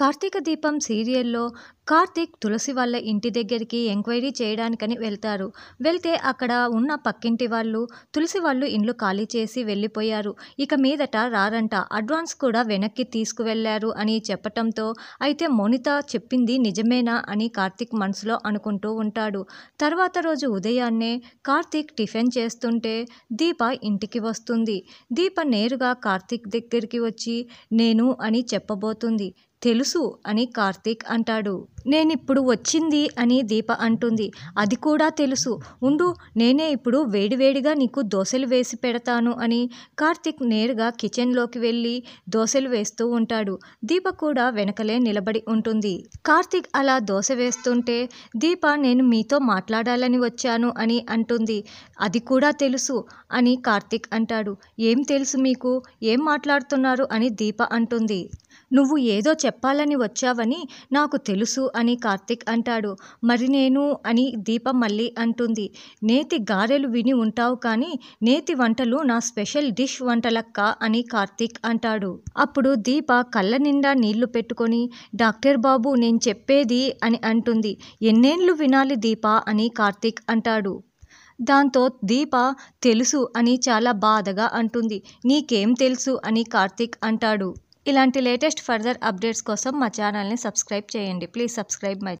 కార్తీక దీపం సీరియల్లో కార్తీక్ తులసి వాళ్ళ ఇంటి దగ్గరికి ఎంక్వైరీ చేయడానికని వెళ్తారు వెళ్తే అక్కడ ఉన్న పక్కింటి వాళ్ళు తులసి వాళ్ళు ఇండ్లు ఖాళీ చేసి వెళ్ళిపోయారు ఇక మీదట రారంట అడ్వాన్స్ కూడా వెనక్కి తీసుకువెళ్లారు అని చెప్పటంతో అయితే మోనిత చెప్పింది నిజమేనా అని కార్తీక్ మనసులో అనుకుంటూ ఉంటాడు తర్వాత రోజు ఉదయాన్నే కార్తీక్ టిఫిన్ చేస్తుంటే దీప ఇంటికి వస్తుంది దీప నేరుగా కార్తీక్ దగ్గరికి వచ్చి నేను అని చెప్పబోతుంది తెలుసు అని కార్తీక్ అంటాడు నేనిప్పుడు వచ్చింది అని దీప అంటుంది అది కూడా తెలుసు ఉండు నేనే ఇప్పుడు వేడివేడిగా నీకు దోశలు వేసి పెడతాను అని కార్తిక్ నేరుగా కిచెన్లోకి వెళ్ళి దోశలు వేస్తూ ఉంటాడు దీప కూడా వెనకలే నిలబడి ఉంటుంది కార్తిక్ అలా దోశ వేస్తుంటే దీప నేను మీతో మాట్లాడాలని వచ్చాను అని అంటుంది అది కూడా తెలుసు అని కార్తిక్ అంటాడు ఏం తెలుసు మీకు ఏం మాట్లాడుతున్నారు అని దీప అంటుంది నువ్వు ఏదో చెప్పాలని వచ్చావని నాకు తెలుసు అని కార్తీక్ అంటాడు మరి నేను అని దీప మళ్ళీ అంటుంది నేతి గారెలు విని ఉంటావు కానీ నేతి వంటలు నా స్పెషల్ డిష్ వంటలక్క అని కార్తీక్ అంటాడు అప్పుడు దీప కళ్ళ నిండా నీళ్లు పెట్టుకొని డాక్టర్ బాబు నేను చెప్పేది అని అంటుంది ఎన్నేళ్ళు వినాలి దీప అని కార్తీక్ అంటాడు దాంతో దీప తెలుసు అని చాలా బాధగా అంటుంది నీకేం తెలుసు అని కార్తీక్ అంటాడు ఇలాంటి లేటెస్ట్ ఫర్దర్ అప్డేట్స్ కోసం మా ఛానల్ని సబ్స్క్రైబ్ చేయండి ప్లీజ్ సబ్స్క్రైబ్ మై